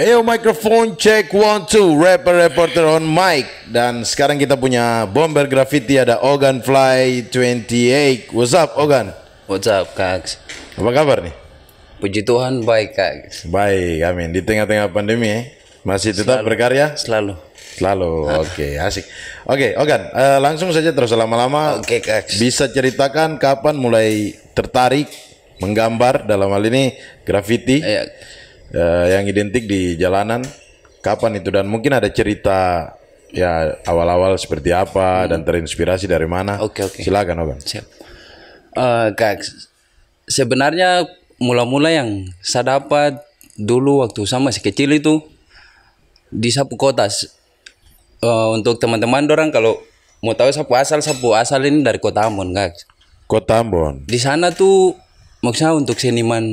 Ayo microphone check one two rapper reporter on mic dan sekarang kita punya bomber graffiti ada Ogan Fly 28. What's up Ogan? What's up Kak? Apa kabar nih? Puji Tuhan baik Kak. Baik, amin. Di tengah-tengah pandemi eh? masih tetap selalu, berkarya? Selalu. Selalu. Oke, okay, asik. Oke, okay, Ogan, uh, langsung saja terus lama-lama. Oke, okay, Kak. Bisa ceritakan kapan mulai tertarik menggambar dalam hal ini graffiti? Ayo. Iya. Eh, yang identik di jalanan kapan itu dan mungkin ada cerita ya awal-awal seperti apa hmm. dan terinspirasi dari mana oke okay, oke okay. silakan Ogan siap uh, kak sebenarnya mula-mula yang saya dapat dulu waktu sama si kecil itu di sapu kota uh, untuk teman-teman dorang kalau mau tahu sapu asal sapu asal ini dari kota Ambon kak kota Ambon di sana tuh maksudnya untuk seniman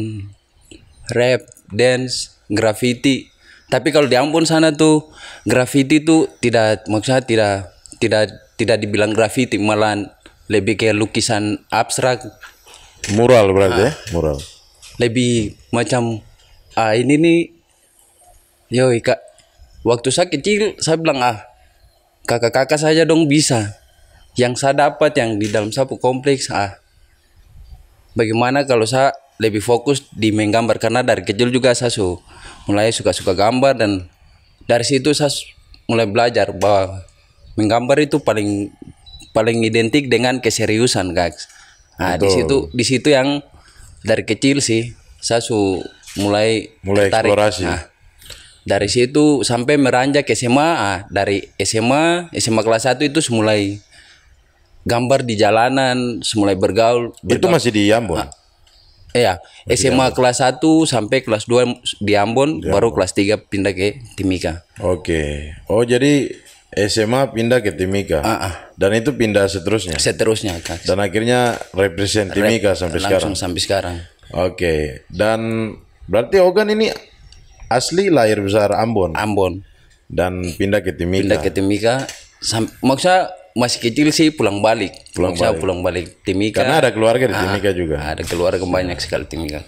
rap dance, graffiti. Tapi kalau di Ambon sana tuh graffiti tuh tidak maksudnya tidak tidak tidak dibilang graffiti malah lebih kayak lukisan abstrak. Mural berarti nah, ya, mural. Lebih macam ah ini nih yo kak waktu saya kecil saya bilang ah kakak-kakak saja dong bisa yang saya dapat yang di dalam sapu kompleks ah bagaimana kalau saya lebih fokus di menggambar karena dari kecil juga saya su mulai suka-suka gambar dan dari situ saya mulai belajar bahwa menggambar itu paling paling identik dengan keseriusan guys. Nah di situ di situ yang dari kecil sih saya su mulai mulai tertarik. eksplorasi. Nah, dari situ sampai meranjak ke SMA ah, dari SMA SMA kelas 1 itu mulai gambar di jalanan mulai bergaul, bergaul. itu masih di Ambon nah, Iya, SMA kelas 1 sampai kelas 2 di Ambon, Ambon, baru kelas 3 pindah ke Timika. Oke. Okay. Oh, jadi SMA pindah ke Timika. Uh -uh. Dan itu pindah seterusnya. Seterusnya, Kak. Dan akhirnya represent Timika Rep sampai langsung sekarang. sampai sekarang. Oke. Okay. Dan berarti Ogan ini asli lahir besar Ambon. Ambon. Dan pindah ke Timika. Pindah ke Timika. Sam maksudnya masih kecil sih pulang balik. Pulang balik. pulang balik Timika. Karena ada keluarga di ah, Timika juga. Ada keluarga banyak sekali Timika.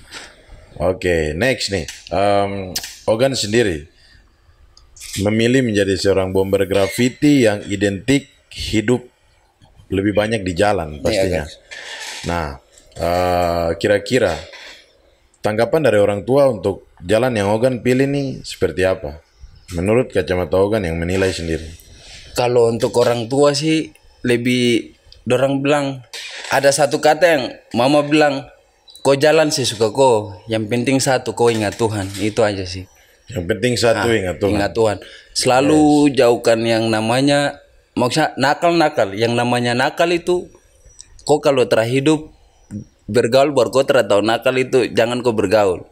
Oke, okay, next nih. Um, Ogan sendiri memilih menjadi seorang bomber graffiti yang identik hidup lebih banyak di jalan iya, pastinya. nah, uh, kira-kira tanggapan dari orang tua untuk jalan yang Ogan pilih nih seperti apa? Menurut kacamata Ogan yang menilai sendiri kalau untuk orang tua sih lebih dorang bilang ada satu kata yang mama bilang kau jalan sih suka kau yang penting satu kau ingat Tuhan itu aja sih yang penting satu nah, ingat Tuhan ingat Tuhan selalu yes. jauhkan yang namanya maksudnya nakal nakal yang namanya nakal itu kau kalau terhidup bergaul baru kau tahu nakal itu jangan kau bergaul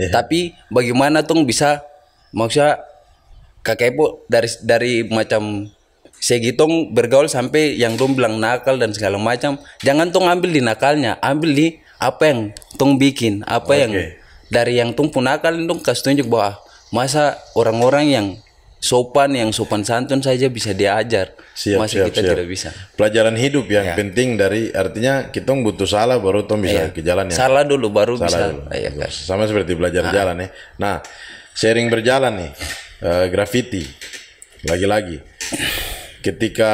yeah. tapi bagaimana tuh bisa maksudnya Kakek bu dari dari macam segitong bergaul sampai yang dong bilang nakal dan segala macam. Jangan tuh ambil di nakalnya, ambil di apa yang tuh bikin, apa okay. yang dari yang tuh pun nakal tong kasih tunjuk bahwa masa orang-orang yang sopan yang sopan santun saja bisa diajar. Siap, Masih siap, kita siap. tidak bisa. Pelajaran hidup yang ya. penting dari artinya kita butuh salah baru tuh bisa ya. ke jalan ya. Salah dulu baru salah bisa. Dulu. Ya, kan? Sama seperti belajar nah. jalan ya. Nah, sharing berjalan nih uh, graffiti. Lagi-lagi ketika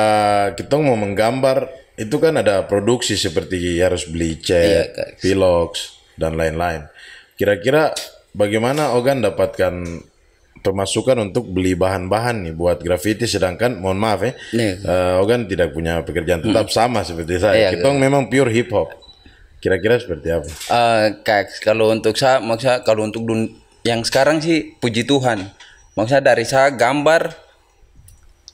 kita mau menggambar itu kan ada produksi seperti harus beli cat, iya, pilox dan lain-lain. Kira-kira bagaimana Ogan dapatkan pemasukan untuk beli bahan-bahan nih buat graffiti sedangkan mohon maaf ya, iya, uh, Ogan tidak punya pekerjaan tetap hmm. sama seperti saya. Iya, kita iya. memang pure hip hop. Kira-kira seperti apa? Uh, eh, kayak kalau untuk saya maksudnya kalau untuk dun yang sekarang sih puji Tuhan Maksudnya dari saya gambar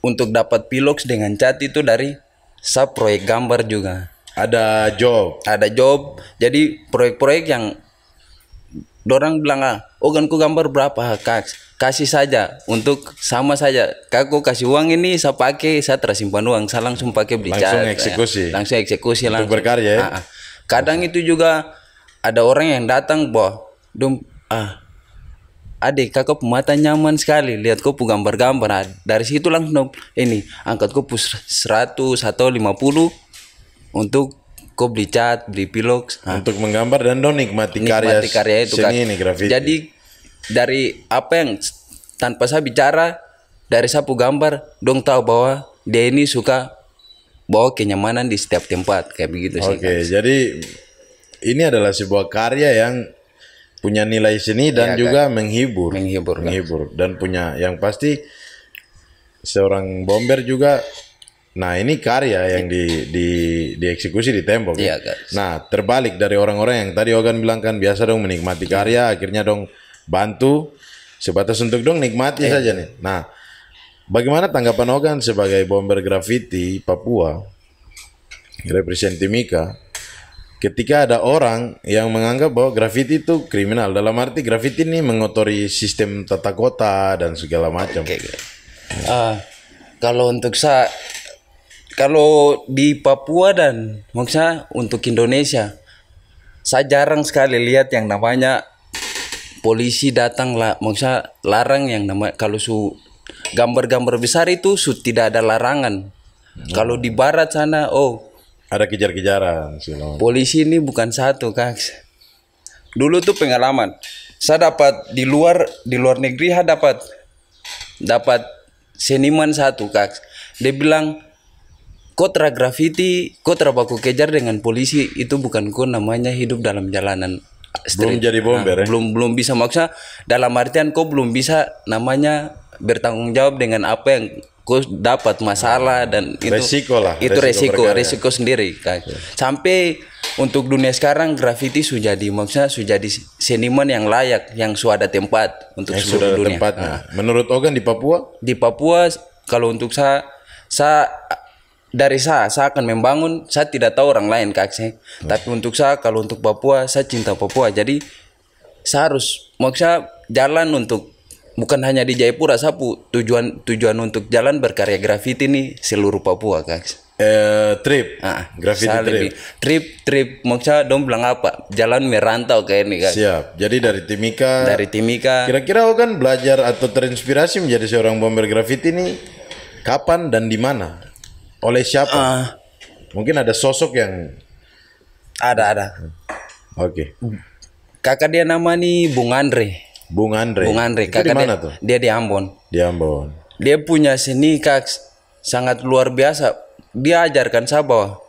untuk dapat pilox dengan cat itu dari saya proyek gambar juga. Ada job. Ada job. Jadi proyek-proyek yang dorang bilang ah, oh kan ku gambar berapa kak kasih saja untuk sama saja ku kasih uang ini saya pakai saya tersimpan uang saya langsung pakai beli langsung cat, eksekusi ya. langsung eksekusi untuk langsung berkarya ya. Ah, ah. kadang itu juga ada orang yang datang boh dum ah adik kakak mata nyaman sekali lihat kau gambar-gambar nah, dari situ langsung ini angkat kau 100 atau 50 untuk kau beli cat beli pilox. Nah, untuk menggambar dan dong nikmati, nikmati karya, karya itu kan ini grafiti. jadi dari apa yang tanpa saya bicara dari sapu gambar dong tahu bahwa dia ini suka bawa kenyamanan di setiap tempat kayak begitu sih oke kan? jadi ini adalah sebuah karya yang punya nilai seni dan ya, juga kan? menghibur. Menghibur. Kan? Menghibur dan punya yang pasti seorang bomber juga Nah ini karya yang di di dieksekusi di tembok. Ya? Iya kan? Nah terbalik dari orang-orang yang tadi Ogan bilang kan biasa dong menikmati karya, akhirnya dong bantu sebatas untuk dong nikmati ya. saja nih. Nah bagaimana tanggapan Ogan sebagai bomber graffiti Papua, represent Timika ketika ada orang yang menganggap bahwa grafiti itu kriminal dalam arti grafiti ini mengotori sistem tata kota dan segala macam. Okay, Uh, kalau untuk saya kalau di Papua dan maksudnya untuk Indonesia saya jarang sekali lihat yang namanya polisi datang lah maksudnya larang yang namanya kalau su gambar-gambar besar itu su tidak ada larangan. Hmm. Kalau di barat sana oh ada kejar-kejaran. sih. Polisi ini bukan satu, Kak. Dulu tuh pengalaman. Saya dapat di luar di luar negeri ha dapat dapat seniman satu, Kak. Dia bilang Kotra graffiti, kotra baku kejar dengan polisi itu bukan ku namanya hidup dalam jalanan. Street. Belum jadi bomber. Nah, ya? Belum belum bisa maksudnya dalam artian kau belum bisa namanya bertanggung jawab dengan apa yang aku dapat masalah hmm. dan itu resiko lah itu resiko resiko, resiko sendiri kan yeah. sampai untuk dunia sekarang graffiti sudah jadi maksudnya sudah jadi seniman yang layak yang sudah tempat untuk yang seluruh dunia tempatnya. Nah. menurut Ogan di Papua di Papua kalau untuk saya saya dari saya saya akan membangun saya tidak tahu orang lain kak saya hmm. tapi untuk saya kalau untuk Papua saya cinta Papua jadi saya harus maksudnya jalan untuk bukan hanya di Jayapura sapu tujuan tujuan untuk jalan berkarya grafiti nih seluruh Papua guys. eh trip ah grafiti trip trip trip maksudnya dong bilang apa jalan merantau kayak ini kak siap jadi dari Timika dari Timika kira-kira oh kan belajar atau terinspirasi menjadi seorang bomber grafiti ini kapan dan di mana oleh siapa uh, mungkin ada sosok yang ada ada oke okay. kakak dia nama nih Bung Andre Bung Andre. Bung Andre. Kakak di mana dia, tuh? Dia di Ambon. Di Ambon. Dia punya seni kak sangat luar biasa. Dia ajarkan saya bahwa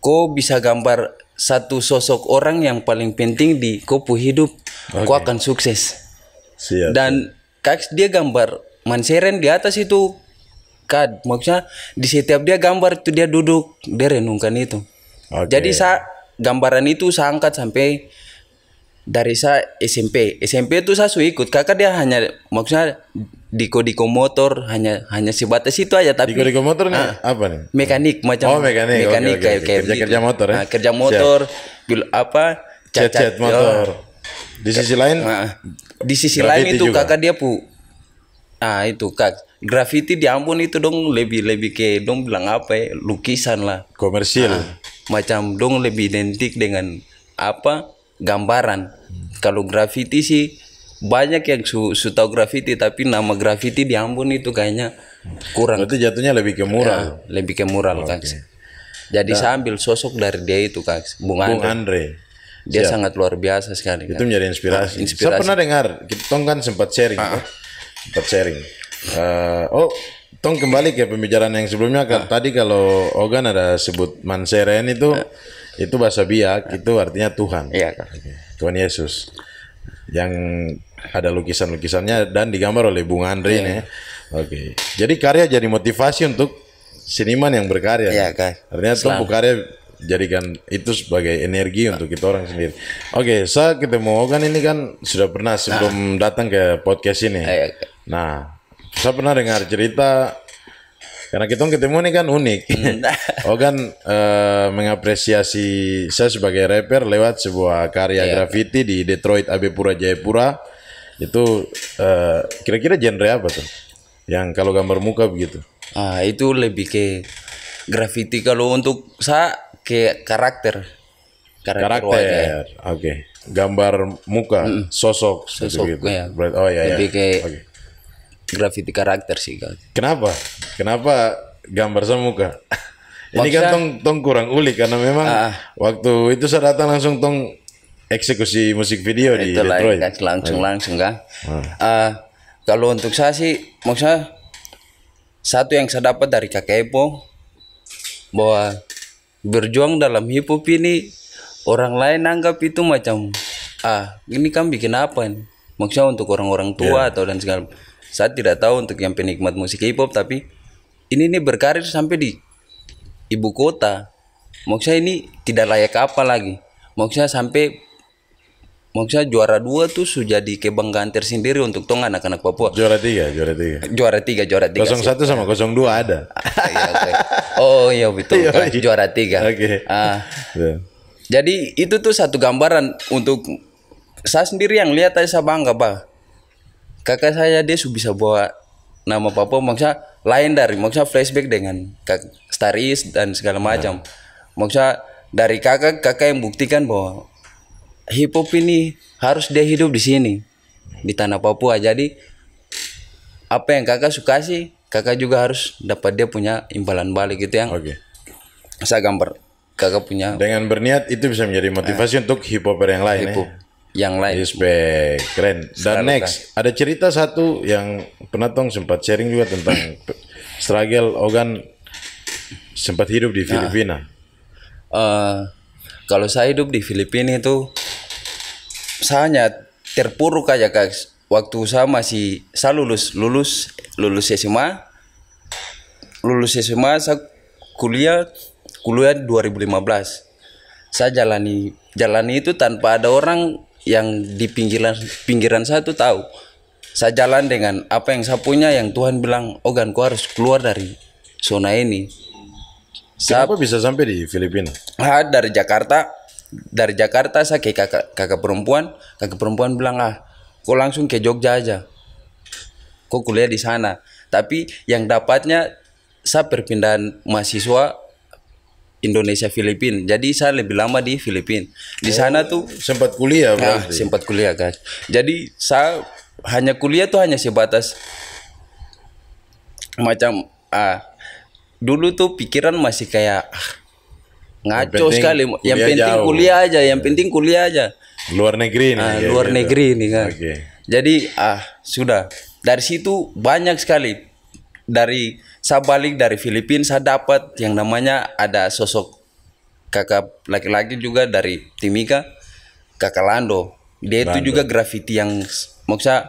kau bisa gambar satu sosok orang yang paling penting di kopu hidup, okay. kau akan sukses. Siap. Dan kak dia gambar manseren di atas itu kad maksudnya di setiap dia gambar itu dia duduk dia renungkan itu okay. jadi saya gambaran itu saya angkat sampai dari saya SMP SMP itu saya su ikut kakak dia hanya maksudnya diko diko motor hanya hanya sebatas itu aja tapi diko diko motor nih ah, apa nih mekanik macam oh mekanik mekanik okay, okay, kayak, kayak kerja gitu. Ya? Ah, kerja motor ya nah, kerja motor bil apa cat cat motor di sisi lain nah, di sisi lain itu juga. kakak dia pu ah itu kak graffiti di Ambon itu dong lebih lebih ke dong bilang apa ya lukisan lah komersil ah, macam dong lebih identik dengan apa gambaran. Hmm. Kalau grafiti sih banyak yang su, su tahu grafiti tapi nama grafiti di Ambon itu kayaknya kurang. Itu jatuhnya lebih ke mural. Ya, lebih ke mural, oh, Okay. Jadi nah, saya ambil sosok dari dia itu, Kak. Bung Andre. Bung Andre. Dia Siap. sangat luar biasa sekali. Itu kan? menjadi inspirasi. Nah, inspirasi. Saya pernah dengar, kita kan sempat sharing. Ah. Kan? Sempat sharing. Uh, oh, Tong kembali ke pembicaraan yang sebelumnya kan. Ah. Tadi kalau Ogan ada sebut Manseren itu ah itu bahasa biak ya. itu artinya Tuhan iya Tuhan Yesus yang ada lukisan-lukisannya dan digambar oleh Bung Andri iya. nih. Ya. Oke. Jadi karya jadi motivasi untuk seniman yang berkarya. Iya, Artinya tumbuh karya jadikan itu sebagai energi untuk kita orang sendiri. Oke, okay, saya ketemu kan ini kan sudah pernah sebelum nah. datang ke podcast ini. iya Nah, saya pernah dengar cerita karena kita ketemu ini kan unik. Hmm. Oh kan uh, mengapresiasi saya sebagai rapper lewat sebuah karya yeah. graffiti di Detroit AB Pura Jayapura. Itu kira eh, kira-kira genre apa tuh? Yang kalau gambar muka begitu. Ah, itu lebih ke graffiti kalau untuk saya ke karakter. Karakter. karakter. Oke. Okay. Gambar muka, mm sosok, sosok gitu. Ya. Oh ya Lebih ya. okay graffiti karakter sih kan. Kenapa? Kenapa gambar semuka? Ini kan tong tong kurang ulik karena memang uh, waktu itu saya datang langsung tong eksekusi musik video di Detroit. kan? Ya, langsung Ayo. langsung kan. Uh. Ah. Uh, ah. kalau untuk saya sih maksudnya satu yang saya dapat dari kakek Epo bahwa berjuang dalam hip hop ini orang lain anggap itu macam ah ini kan bikin apa nih? Maksudnya untuk orang-orang tua yeah. atau dan segala saya tidak tahu untuk yang penikmat musik hip hop tapi ini nih berkarir sampai di ibu kota. Maksudnya ini tidak layak apa lagi. Maksudnya sampai maksudnya juara dua tuh sudah jadi kebanggaan tersendiri untuk tong anak-anak Papua. Juara tiga, juara tiga. Juara tiga, juara tiga. Kosong satu sama kosong dua ada. Ah, iya, oh iya betul. Kan? Juara tiga. Oke. Okay. uh, Yeah. Jadi itu tuh satu gambaran untuk saya sendiri yang lihat aja saya bangga pak kakak saya dia bisa bawa nama papa maksudnya lain dari maksudnya flashback dengan kak staris dan segala ya. macam maksudnya dari kakak kakak yang buktikan bahwa hip hop ini harus dia hidup di sini di tanah Papua jadi apa yang kakak suka sih kakak juga harus dapat dia punya imbalan balik gitu yang okay. saya gambar kakak punya dengan berniat itu bisa menjadi motivasi eh, untuk hip hopper yang lain hip ya. -hop. ya? yang lain. Flashback, keren. Dan Selalu next kan. ada cerita satu yang pernah tong sempat sharing juga tentang struggle Ogan sempat hidup di nah. Filipina. Nah, uh, kalau saya hidup di Filipina itu saya terpuruk aja kak. Waktu saya masih saya lulus lulus lulus SMA lulus SMA saya kuliah kuliah 2015 saya jalani jalani itu tanpa ada orang yang di pinggiran pinggiran saya tuh tahu saya jalan dengan apa yang saya punya yang Tuhan bilang oh kan harus keluar dari zona ini Kenapa bisa sampai di Filipina? Ah, dari Jakarta, dari Jakarta saya ke kakak, kakak perempuan, kakak perempuan bilang ah, kok langsung ke Jogja aja, kok kuliah di sana. Tapi yang dapatnya saya perpindahan mahasiswa Indonesia Filipin, Jadi saya lebih lama di Filipin. Di oh, sana tuh sempat kuliah nah, sempat kuliah guys. Jadi saya hanya kuliah tuh hanya sebatas macam ah dulu tuh pikiran masih kayak ah, ngaco yang sekali. Yang penting jauh. kuliah aja, yang penting kuliah aja. Luar negeri nih. Ah, ya, luar ya, negeri nih kan. Okay. Jadi ah sudah dari situ banyak sekali dari saya balik dari Filipina saya dapat yang namanya ada sosok kakak laki-laki juga dari Timika kakak Lando dia Lando. itu juga graffiti yang maksa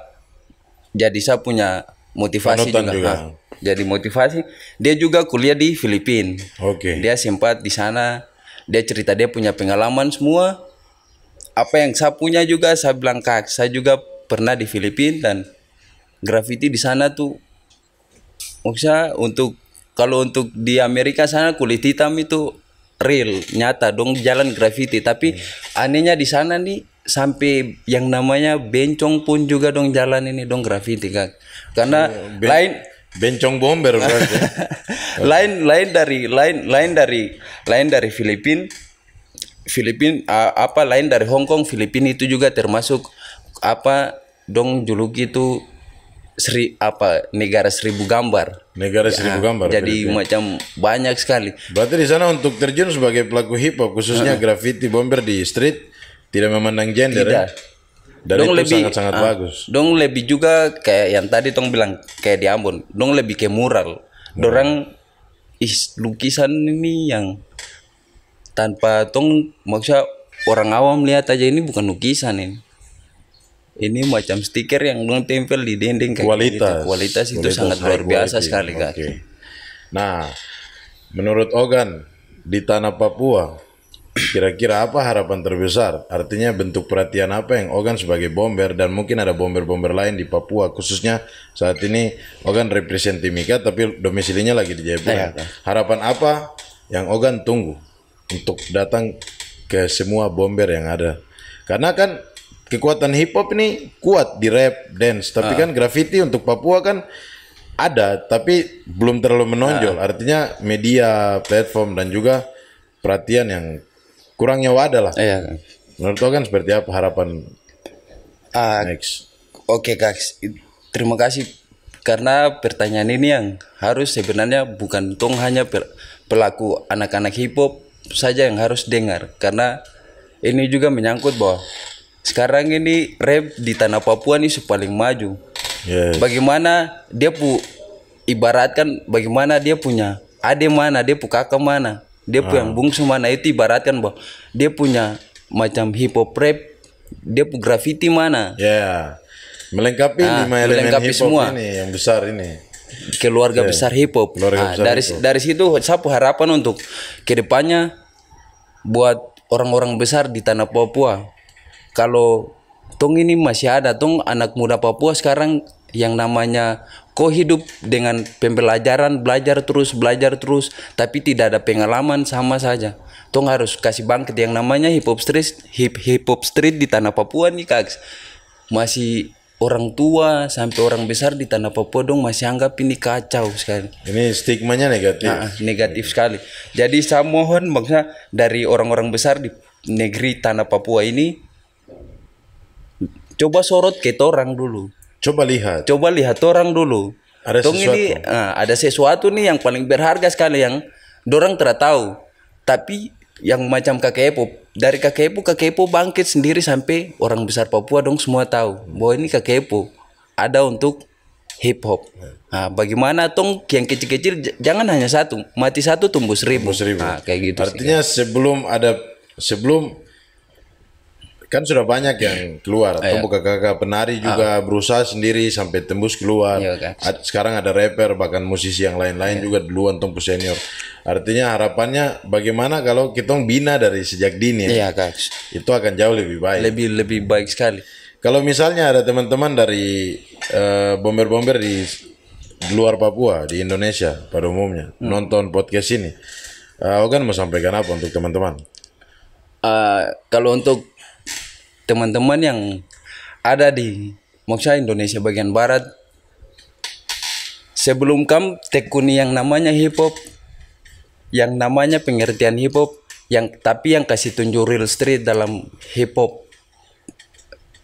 jadi saya punya motivasi Penonton juga, juga. Nah, jadi motivasi dia juga kuliah di Filipina oke okay. dia sempat di sana dia cerita dia punya pengalaman semua apa yang saya punya juga saya bilang kak saya juga pernah di Filipina dan graffiti di sana tuh maksudnya untuk kalau untuk di Amerika sana kulit hitam itu real nyata dong jalan graffiti tapi hmm. anehnya di sana nih sampai yang namanya bencong pun juga dong jalan ini dong graffiti kan karena iya, ben lain bencong bomber berarti lain lain dari lain lain dari lain dari Filipin Filipin uh, apa lain dari Hong Kong Filipin itu juga termasuk apa dong juluki itu seri apa negara seribu gambar. Negara ya, seribu gambar. Jadi Filipina. Ya? macam banyak sekali. Berarti di sana untuk terjun sebagai pelaku hip hop khususnya uh ah. -huh. graffiti bomber di street tidak memandang gender. Tidak. Ya? Dan dong itu lebih, sangat-sangat uh, bagus. Dong lebih juga kayak yang tadi tong bilang kayak di Ambon. Dong lebih ke mural. Hmm. Dorang is lukisan ini yang tanpa tong maksudnya orang awam lihat aja ini bukan lukisan ini ini macam stiker yang belum tempel di dinding kayak gitu. kualitas gitu. kualitas itu kualitas sangat luar biasa sekali kan nah menurut Ogan di tanah Papua kira-kira apa harapan terbesar artinya bentuk perhatian apa yang Ogan sebagai bomber dan mungkin ada bomber-bomber lain di Papua khususnya saat ini Ogan represent Timika tapi domisilinya lagi di Jayapura ya, harapan apa yang Ogan tunggu untuk datang ke semua bomber yang ada karena kan kekuatan hip hop ini kuat di rap, dance, tapi uh. kan graffiti untuk Papua kan ada, tapi belum terlalu menonjol. Uh. Artinya media, platform dan juga perhatian yang kurangnya wadah lah. Iya. Menurut kau kan seperti apa harapan uh, next? Oke okay, guys terima kasih karena pertanyaan ini yang harus sebenarnya bukan tong hanya pelaku anak-anak hip hop saja yang harus dengar karena ini juga menyangkut bahwa sekarang ini rap di tanah Papua ini paling maju. Yes. Bagaimana dia pu ibaratkan bagaimana dia punya ade mana, dia pu kakak mana, dia pu yang ah. bungsu mana itu ibaratkan bahwa dia punya macam hip hop rap, dia pu graffiti mana. Ya. Yeah. Melengkapi nah, lima elemen melengkapi hip hop semua. ini yang besar ini keluarga yeah. besar hip hop. nah, besar dari hip -hop. dari situ sapu harapan untuk kedepannya buat orang-orang besar di tanah Papua kalau tong ini masih ada tong anak muda Papua sekarang yang namanya kok hidup dengan pembelajaran belajar terus belajar terus tapi tidak ada pengalaman sama saja tong harus kasih bangkit yang namanya hip hop street hip hip hop street di tanah Papua nih kak masih orang tua sampai orang besar di tanah Papua dong masih anggap ini kacau sekali. Ini stigmanya negatif. Nah, negatif sekali. Jadi saya mohon maksudnya dari orang-orang besar di negeri tanah Papua ini coba sorot ke orang dulu. Coba lihat. Coba lihat orang dulu. Ada Tong sesuatu. Ini, nah, eh, ada sesuatu nih yang paling berharga sekali yang dorang tidak tahu. Tapi yang macam kakek Epo dari kakek Epo kakek Epo bangkit sendiri sampai orang besar Papua dong semua tahu bahwa ini kakek Epo ada untuk hip hop. Nah, bagaimana tong yang kecil-kecil jangan hanya satu, mati satu tumbuh seribu. Tumbuh seribu. Nah, kayak gitu. Artinya sih, ya. kan? sebelum ada sebelum kan sudah banyak yang iya. keluar atau iya. kakak-kakak penari juga ah. berusaha sendiri sampai tembus keluar Yo, iya, kan. sekarang ada rapper bahkan musisi yang lain-lain yeah. juga duluan tumpu senior artinya harapannya bagaimana kalau kita bina dari sejak dini yeah, kan? itu akan jauh lebih baik lebih lebih baik sekali kalau misalnya ada teman-teman dari eh, bomber-bomber uh, bomber -bomber di luar Papua di Indonesia pada umumnya hmm. nonton podcast ini uh, Ogan mau sampaikan apa untuk teman-teman uh, kalau untuk teman-teman yang ada di Moksha Indonesia bagian barat sebelum kamu tekuni yang namanya hip hop yang namanya pengertian hip hop yang tapi yang kasih tunjuk real street dalam hip hop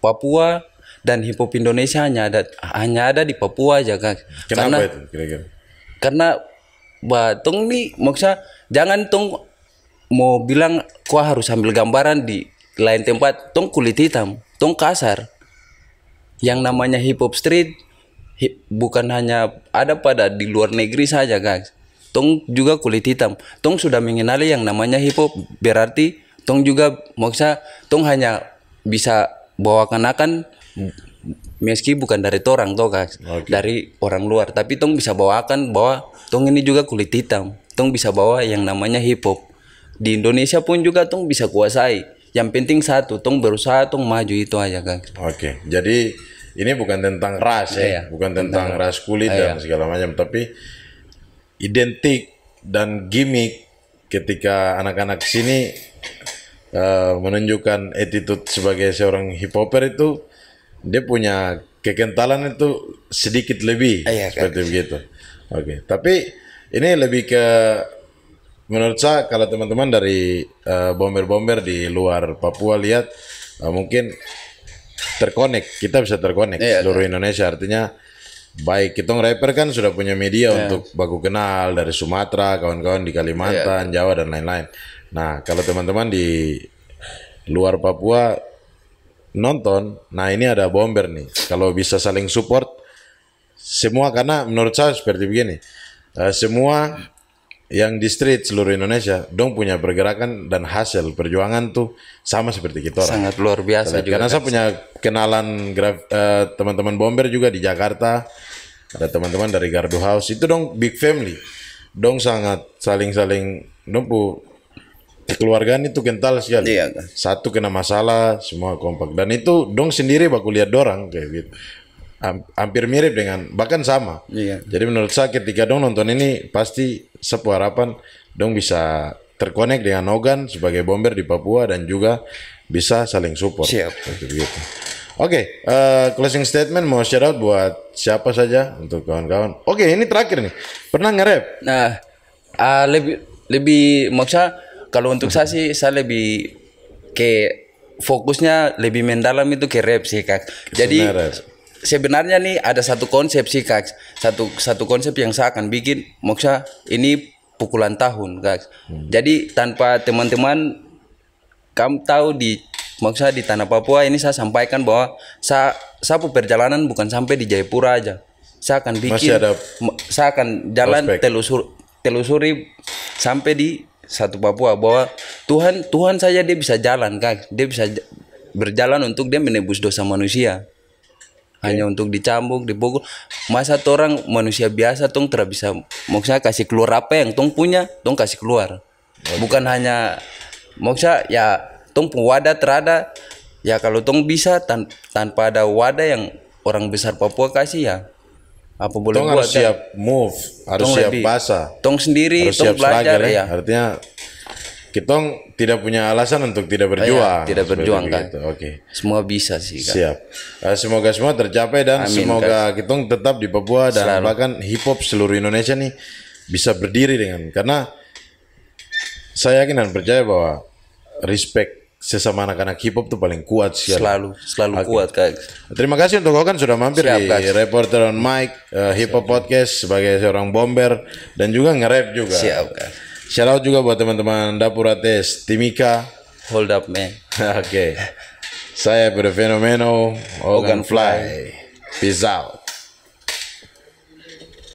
Papua dan hip hop Indonesia hanya ada hanya ada di Papua aja kan Kenapa karena itu, kira-kira? karena batong nih maksudnya jangan tong mau bilang kuah harus ambil gambaran di lain tempat tong kulit hitam tong kasar yang namanya hip hop street hip, bukan hanya ada pada di luar negeri saja guys tong juga kulit hitam tong sudah mengenali yang namanya hip hop berarti tong juga maksa tong hanya bisa bawa kenakan meski bukan dari torang toh guys okay. dari orang luar tapi tong bisa bawakan bahwa tong ini juga kulit hitam tong bisa bawa yang namanya hip hop di Indonesia pun juga tong bisa kuasai yang penting satu tong berusaha tong maju itu aja kan oke okay. jadi ini bukan tentang ras ya, ya. bukan tentang, tentang ras kulit ya. dan iya. segala macam, tapi identik dan gimmick ketika anak-anak sini uh, menunjukkan attitude sebagai seorang hip hopper itu dia punya kekentalan itu sedikit lebih ya, seperti kan? begitu. Oke, okay. tapi ini lebih ke menurut saya kalau teman-teman dari eh, bomber-bomber uh, di luar Papua lihat uh, mungkin terkonek kita bisa terkonek yeah, iya. seluruh yeah. Indonesia artinya baik kita rapper kan sudah punya media yeah. untuk baku kenal dari Sumatera kawan-kawan di Kalimantan yeah. Jawa dan lain-lain nah kalau teman-teman di luar Papua nonton nah ini ada bomber nih kalau bisa saling support semua karena menurut saya seperti begini uh, semua yang di street seluruh Indonesia, dong punya pergerakan dan hasil perjuangan tuh sama seperti kita. orang. Sangat luar biasa Karena juga. Karena saya kan. punya kenalan teman eh, teman-teman bomber juga di Jakarta, ada teman-teman dari Gardu House, itu dong big family, dong sangat saling-saling, dong pu keluargaan itu kental sekali. Iya, kan? Satu kena masalah, semua kompak. Dan itu dong sendiri baku lihat dorang kayak gitu hampir mirip dengan bahkan sama. Iya. Jadi menurut saya ketika dong nonton ini pasti sebuah harapan dong bisa terkonek dengan Nogan sebagai bomber di Papua dan juga bisa saling support. Siap. Gitu, gitu. Oke, okay, uh, eh, closing statement mau share out buat siapa saja untuk kawan-kawan. Oke, okay, ini terakhir nih. Pernah ngerep? Nah, uh, lebih lebih maksa kalau untuk saya sih saya lebih ke fokusnya lebih mendalam itu ke rap sih kak. jadi sebenarnya nih ada satu konsep sih kak satu satu konsep yang saya akan bikin maksudnya ini pukulan tahun kak hmm. jadi tanpa teman-teman kamu tahu di maksudnya di tanah Papua ini saya sampaikan bahwa saya saya perjalanan bukan sampai di Jayapura aja saya akan bikin Masih ada saya akan jalan prospek. telusur telusuri sampai di satu Papua bahwa Tuhan Tuhan saja dia bisa jalan kak dia bisa berjalan untuk dia menebus dosa manusia hanya untuk dicambuk, dipukul. Masa tuh orang manusia biasa tong tidak bisa maksudnya kasih keluar apa yang tong punya, tong kasih keluar. Okay. Bukan hanya maksudnya ya tong wadah terada ya kalau tong bisa tan tanpa ada wadah yang orang besar Papua kasih ya apa boleh tong buat harus ya? siap move harus tong siap bahasa tong sendiri harus siap belajar ya. ya. artinya kita tidak punya alasan untuk tidak oh iya, berjuang. tidak berjuang kan. Oke. Okay. Semua bisa sih kan. Siap. Uh, semoga semua tercapai dan Amin, semoga kan. kita tetap di Papua dan Selalu. bahkan hip hop seluruh Indonesia nih bisa berdiri dengan karena saya yakin dan percaya bahwa respect sesama anak-anak hip hop itu paling kuat sih. Selalu, selalu okay. kuat kak. Terima kasih untuk kau kan sudah mampir Siap, di kak. reporter on mic uh, hip hop podcast sebagai seorang bomber dan juga nge-rap juga. Siap kak. Shout out juga buat teman-teman Dapur Ates, Timika. Hold up, man. Oke. okay. Saya berfenomeno Fenomeno, Fly. Peace out.